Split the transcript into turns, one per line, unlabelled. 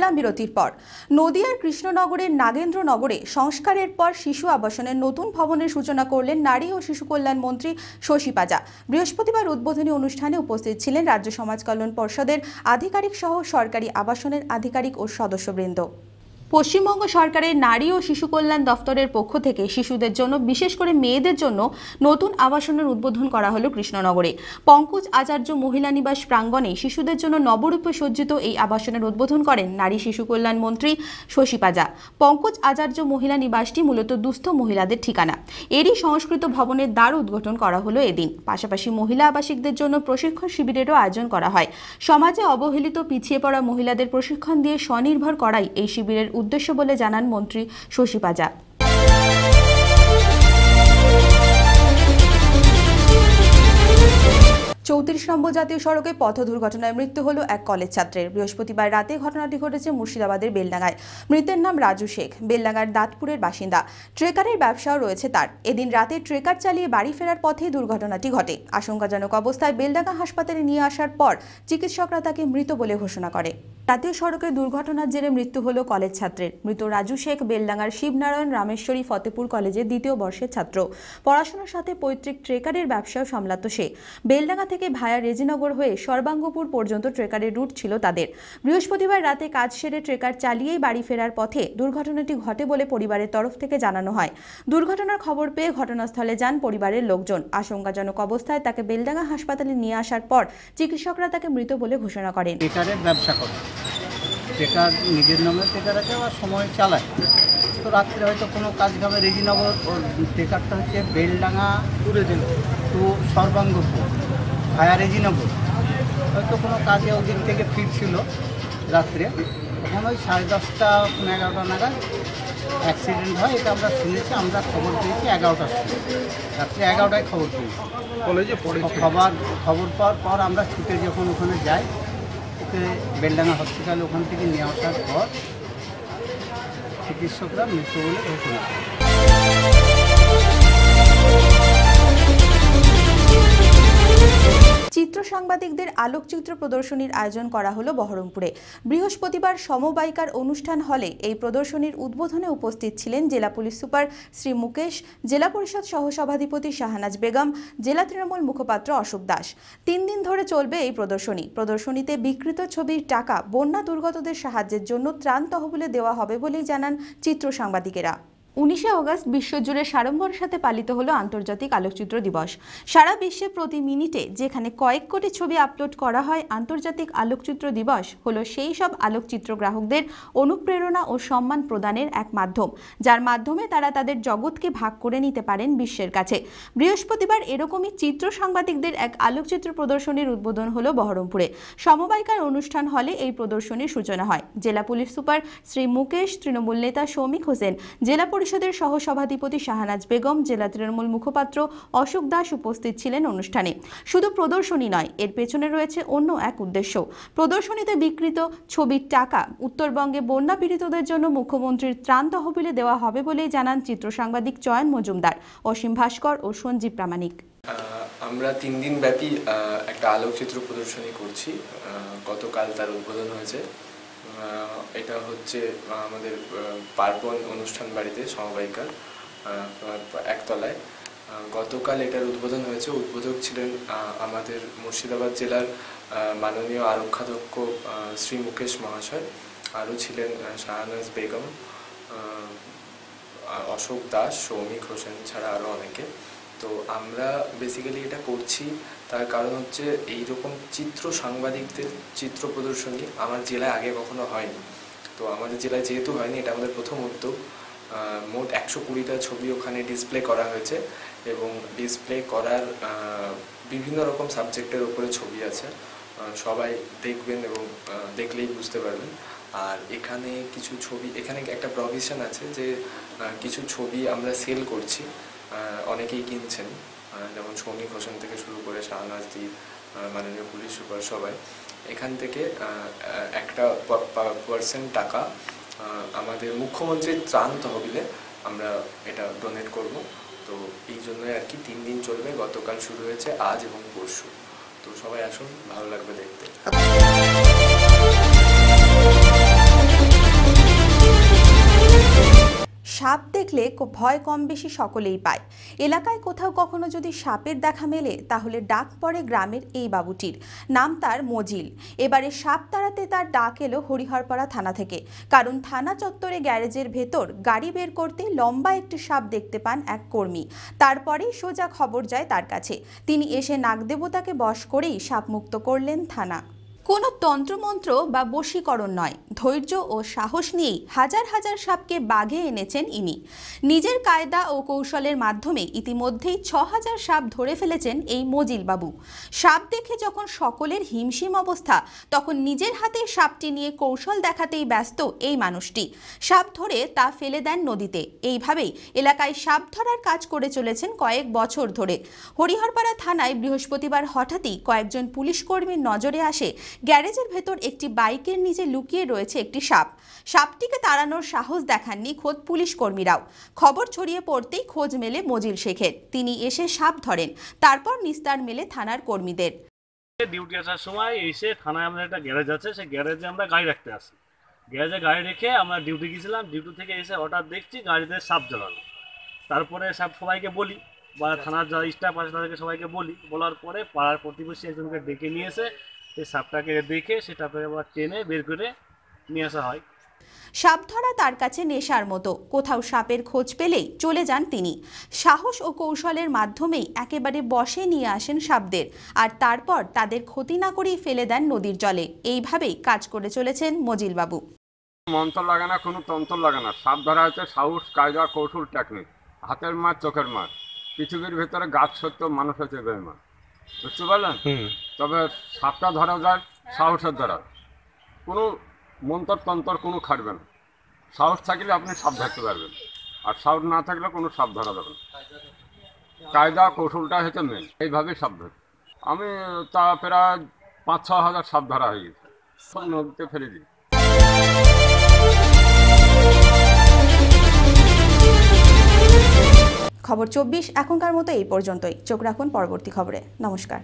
এলাম বিরতির পর নদিয়ার কৃষ্ণনগরের নাগেন্দ্রনগরে সংস্কারের পর শিশু আবাসনের নতুন ভবনের সূচনা করলেন নারী ও শিশু কল্যাণ মন্ত্রী শশী পাজা বৃহস্পতিবার উদ্বোধনী অনুষ্ঠানে উপস্থিত ছিলেন রাজ্য সমাজ কল্যাণ পর্ষদের আধিকারিক সহ সরকারি আবাসনের আধিকারিক ও সদস্যবৃন্দ পশ্চিমবঙ্গ সরকারের নারী ও শিশু কল্যাণ দফতরের পক্ষ থেকে শিশুদের জন্য বিশেষ করে মেয়েদের জন্য নতুন আবাসনের উদ্বোধন করা হলো কৃষ্ণনগরে পঙ্কজ আচার্য মহিলা নিবাস প্রাঙ্গণে শিশুদের জন্য নবরূপে সজ্জিত এই আবাসনের উদ্বোধন করেন নারী শিশু কল্যাণ মন্ত্রী শশী পাজা পঙ্কজ আচার্য মহিলা নিবাসটি মূলত দুস্থ মহিলাদের ঠিকানা এরই সংস্কৃত ভবনের দ্বার উদ্বোধন করা হলো এদিন পাশাপাশি মহিলা আবাসিকদের জন্য প্রশিক্ষণ শিবিরেরও আয়োজন করা হয় সমাজে অবহেলিত পিছিয়ে পড়া মহিলাদের প্রশিক্ষণ দিয়ে স্বনির্ভর করাই এই শিবিরের উদ্দেশ্য বলে জানান মন্ত্রী শশী পাজা চৌত্রিশ নম্বর জাতীয় সড়কে পথ দুর্ঘটনায় মৃত্যু হল এক কলেজ ছাত্রের বৃহস্পতিবার রাতে ঘটনাটি ঘটেছে মুর্শিদাবাদের বেলডাঙ্গায় মৃতের নাম রাজু শেখ বেলডাঙ্গার দাঁতপুরের বাসিন্দা ট্রেকারের ব্যবসাও রয়েছে তার এদিন রাতে ট্রেকার চালিয়ে বাড়ি ফেরার পথে দুর্ঘটনাটি ঘটে আশঙ্কাজনক অবস্থায় বেলডাঙ্গা হাসপাতালে নিয়ে আসার পর চিকিৎসকরা তাকে মৃত বলে ঘোষণা করে জাতীয় সড়কে দুর্ঘটনার জেরে মৃত্যু হল কলেজ ছাত্রের মৃত রাজু শেখ বেলডাঙ্গার শিবনারায়ণ রামেশ্বরী ফতেপুর কলেজের দ্বিতীয় বর্ষের ছাত্র পড়াশোনার সাথে পৈতৃক ট্রেকারের ব্যবসাও সামলাত সে বেলডাঙ্গা থেকে ভায়া রেজিনগর হয়ে সর্বাঙ্গপুর পর্যন্ত ট্রেকারের রুট ছিল তাদের বৃহস্পতিবার রাতে কাজ সেরে ট্রেকার চালিয়েই বাড়ি ফেরার পথে দুর্ঘটনাটি ঘটে বলে পরিবারের তরফ থেকে জানানো হয় দুর্ঘটনার খবর পেয়ে ঘটনাস্থলে যান পরিবারের লোকজন আশঙ্কাজনক অবস্থায় তাকে বেলডাঙ্গা হাসপাতালে নিয়ে আসার পর চিকিৎসকরা তাকে মৃত বলে ঘোষণা করেন
ব্যবসা করে ট্রেকার নিজের নামে ট্রেকার আছে আবার সময় চালায়
তো রাত্রে হয়তো কোনো
কাজ কামে রেজিনগর ট্রেকারটা হচ্ছে বেলডাঙ্গা টু সর্বাঙ্গপুর ভায়া রেজিনেবল হয়তো কোনো কাজে ওই দিন থেকে ফিরছিল রাত্রে তখন ওই সাড়ে দশটা এগারোটা নাগাদ অ্যাক্সিডেন্ট হয় এটা আমরা শুনেছি আমরা খবর পেয়েছি এগারোটার সময় রাত্রে এগারোটায় খবর পেয়েছি কলেজে পড়ে খবর খবর পাওয়ার পর আমরা ছুটে যখন ওখানে যাই ওকে বেলডাঙ্গা হসপিটালে ওখান থেকে নিয়ে আসার পর চিকিৎসকরা মৃত্যু বলে ঘোষণা করে
চিত্র সাংবাদিকদের আলোকচিত্র প্রদর্শনীর আয়োজন করা হলো বহরমপুরে বৃহস্পতিবার সমবায়িকার অনুষ্ঠান হলে এই প্রদর্শনীর উদ্বোধনে উপস্থিত ছিলেন জেলা পুলিশ সুপার শ্রী মুকেশ জেলা পরিষদ সহসভাধিপতি শাহনাজ বেগম জেলা তৃণমূল মুখপাত্র অশোক দাস তিন দিন ধরে চলবে এই প্রদর্শনী প্রদর্শনীতে বিকৃত ছবির টাকা বন্যা দুর্গতদের সাহায্যের জন্য ত্রাণ তহবিলে দেওয়া হবে বলেই জানান চিত্র সাংবাদিকেরা উনিশে অগস্ট বিশ্বজুড়ে সাড়ম্বরের সাথে পালিত হল আন্তর্জাতিক আলোকচিত্র দিবস সারা বিশ্বে প্রতি মিনিটে যেখানে কয়েক কোটি ছবি আপলোড করা হয় আন্তর্জাতিক আলোকচিত্র দিবস হল সেই সব আলোকচিত্র গ্রাহকদের অনুপ্রেরণা ও সম্মান প্রদানের এক মাধ্যম যার মাধ্যমে তারা তাদের জগৎকে ভাগ করে নিতে পারেন বিশ্বের কাছে বৃহস্পতিবার এরকমই চিত্র সাংবাদিকদের এক আলোকচিত্র প্রদর্শনীর উদ্বোধন হল বহরমপুরে সমবায়কার অনুষ্ঠান হলে এই প্রদর্শনীর সূচনা হয় জেলা পুলিশ সুপার শ্রী মুকেশ তৃণমূল নেতা শৌমিক হোসেন জেলা পরিষদ পরিষদের সহসভাধিপতি শাহানাজ বেগম জেলা তৃণমূল মুখপাত্র অশোক দাস উপস্থিত ছিলেন অনুষ্ঠানে শুধু প্রদর্শনী নয় এর পেছনে রয়েছে অন্য এক উদ্দেশ্য প্রদর্শনীতে বিকৃত ছবির টাকা উত্তরবঙ্গে বন্যা পীড়িতদের জন্য মুখ্যমন্ত্রীর ত্রাণ তহবিলে দেওয়া হবে বলেই জানান চিত্র সাংবাদিক চয়ন মজুমদার অসীম ভাস্কর ও সঞ্জীব প্রামাণিক
আমরা তিন দিন ব্যাপী একটা আলোকচিত্র প্রদর্শনী করছি গতকাল তার উদ্বোধন হয়েছে এটা হচ্ছে আমাদের পার্বণ অনুষ্ঠান বাড়িতে সমবায়িকা একতলায় গতকাল এটার উদ্বোধন হয়েছে উদ্বোধক ছিলেন আমাদের মুর্শিদাবাদ জেলার মাননীয় আরক্ষাধ্যক্ষ শ্রী মুকেশ মহাশয় আরও ছিলেন শাহানাজ বেগম অশোক দাস সৌমিক হোসেন ছাড়া আরও অনেকে তো আমরা বেসিক্যালি এটা করছি তার কারণ হচ্ছে এই রকম চিত্র সাংবাদিকদের চিত্র প্রদর্শনী আমার জেলায় আগে কখনো হয়নি তো আমাদের জেলায় যেহেতু হয়নি এটা আমাদের প্রথম উদ্যোগ মোট একশো কুড়িটা ছবি ওখানে ডিসপ্লে করা হয়েছে এবং ডিসপ্লে করার বিভিন্ন রকম সাবজেক্টের ওপরে ছবি আছে সবাই দেখবেন এবং দেখলেই বুঝতে পারবেন আর এখানে কিছু ছবি এখানে একটা প্রভিশন আছে যে কিছু ছবি আমরা সেল করছি অনেকেই কিনছেন যেমন সৌমিক হোসেন থেকে শুরু করে শাহনাজদি মাননীয় পুলিশ সুপার সবাই এখান থেকে একটা পার্সেন্ট টাকা আমাদের মুখ্যমন্ত্রীর ত্রাণ তহবিলে আমরা এটা ডোনেট করব তো এই জন্যই আর কি তিন দিন চলবে গতকাল শুরু হয়েছে আজ এবং পরশু তো সবাই আসুন ভালো লাগবে দেখতে আচ্ছা।
সাপ দেখলে ভয় কম বেশি সকলেই পায় এলাকায় কোথাও কখনো যদি সাপের দেখা মেলে তাহলে ডাক পড়ে গ্রামের এই বাবুটির নাম তার মজিল এবারে সাপ তাড়াতে তার ডাক এলো হরিহরপাড়া থানা থেকে কারণ থানা চত্বরে গ্যারেজের ভেতর গাড়ি বের করতে লম্বা একটি সাপ দেখতে পান এক কর্মী তারপরেই সোজা খবর যায় তার কাছে তিনি এসে নাগদেবতাকে বশ করেই সাপ মুক্ত করলেন থানা কোনো তন্ত্রমন্ত্র বা বশীকরণ নয় ধৈর্য ও সাহস নিয়েই হাজার হাজার সাপকে বাঘে এনেছেন ইনি নিজের কায়দা ও কৌশলের মাধ্যমে ইতিমধ্যেই ছ হাজার সাপ ধরে ফেলেছেন এই মজিলবাবু সাপ দেখে যখন সকলের হিমশিম অবস্থা তখন নিজের হাতে সাপটি নিয়ে কৌশল দেখাতেই ব্যস্ত এই মানুষটি সাপ ধরে তা ফেলে দেন নদীতে এইভাবেই এলাকায় সাপ ধরার কাজ করে চলেছেন কয়েক বছর ধরে হরিহরপাড়া থানায় বৃহস্পতিবার হঠাৎই কয়েকজন পুলিশ কর্মীর নজরে আসে গ্যারেজের ভেতর একটি বাইকের নিচে লুকিয়ে রয়েছে একটি সাপ সাপটিকে তাড়ানোর সাহস দেখাননি খোদ পুলিশ কর্মীরাও খবর ছড়িয়ে পড়তেই খোঁজ মেলে মজিল শেখের তিনি এসে সাপ ধরেন তারপর নিস্তার মেলে থানার কর্মীদের
ডিউটি আসার সময় এসে থানায় আমাদের একটা গ্যারেজ আছে সেই গ্যারেজে আমরা গাড়ি রাখতে আসি গ্যারেজে গাড়ি রেখে আমরা ডিউটি গেছিলাম ডিউটি থেকে এসে হঠাৎ দেখছি গাড়িতে সাপ জ্বালানো তারপরে সাপ সবাইকে বলি বা থানার যারা স্টাফ আছে তাদেরকে সবাইকে বলি বলার পরে পাড়ার প্রতিবেশী একজনকে ডেকে নিয়ে এসে সেই সাপটাকে দেখে সেটা আবার টেনে বের করে নিয়ে আসা হয়
সাপ ধরা তার কাছে নেশার মতো কোথাও সাপের খোঁজ পেলেই চলে যান তিনি সাহস ও কৌশলের মাধ্যমেই একেবারে বসে নিয়ে আসেন সাপদের আর তারপর তাদের ক্ষতি না করেই ফেলে দেন নদীর জলে এইভাবেই কাজ করে চলেছেন মজিলবাবু
মন্ত্র লাগে না কোনো তন্ত্র লাগে না সাপ ধরা হচ্ছে সাহস কায়দা কৌশল টেকনিক হাতের মার চোখের মার পৃথিবীর ভেতরে গাছ সত্য মানুষ হচ্ছে বেমার বুঝতে পারলেন তবে সাপটা ধরা যায় সাহসের দ্বারা কোনো মন্তর তন্তর কোনো খাটবে না সাহস থাকলে আপনি সাপ ধরতে পারবেন আর সাহস না থাকলে কোনো সাপ ধরা যাবে না কায়দা কৌশলটা হচ্ছে মেন এইভাবেই সাপ ধর আমি তা প্রায় পাঁচ ছ হাজার সাপ ধরা হয়ে গেছে নদীতে ফেলে দিই
খবর চব্বিশ এখনকার মতো এই পর্যন্তই চোখ রাখুন পরবর্তী খবরে নমস্কার